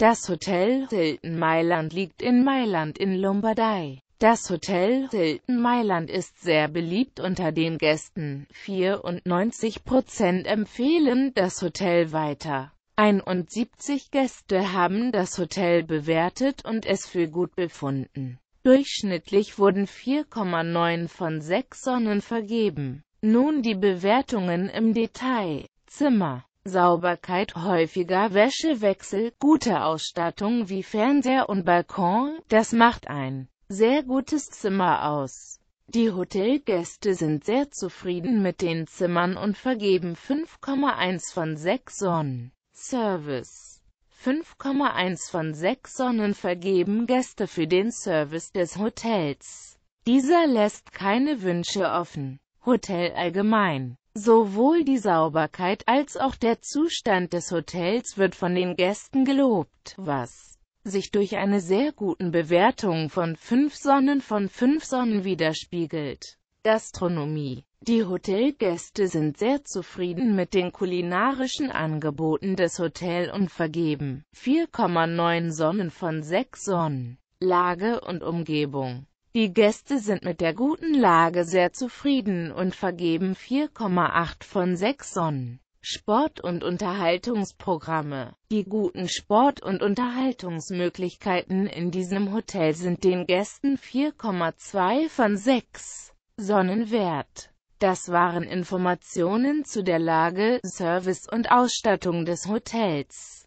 Das Hotel Hilton Mailand liegt in Mailand in Lombardei. Das Hotel Hilton Mailand ist sehr beliebt unter den Gästen. 94% empfehlen das Hotel weiter. 71 Gäste haben das Hotel bewertet und es für gut befunden. Durchschnittlich wurden 4,9 von 6 Sonnen vergeben. Nun die Bewertungen im Detail. Zimmer Sauberkeit, häufiger Wäschewechsel, gute Ausstattung wie Fernseher und Balkon, das macht ein sehr gutes Zimmer aus. Die Hotelgäste sind sehr zufrieden mit den Zimmern und vergeben 5,1 von 6 Sonnen. Service 5,1 von 6 Sonnen vergeben Gäste für den Service des Hotels. Dieser lässt keine Wünsche offen. Hotel allgemein Sowohl die Sauberkeit als auch der Zustand des Hotels wird von den Gästen gelobt, was sich durch eine sehr guten Bewertung von 5 Sonnen von 5 Sonnen widerspiegelt. Gastronomie Die Hotelgäste sind sehr zufrieden mit den kulinarischen Angeboten des Hotels und vergeben 4,9 Sonnen von 6 Sonnen. Lage und Umgebung die Gäste sind mit der guten Lage sehr zufrieden und vergeben 4,8 von 6 Sonnen. Sport- und Unterhaltungsprogramme Die guten Sport- und Unterhaltungsmöglichkeiten in diesem Hotel sind den Gästen 4,2 von 6 Sonnen wert. Das waren Informationen zu der Lage, Service und Ausstattung des Hotels.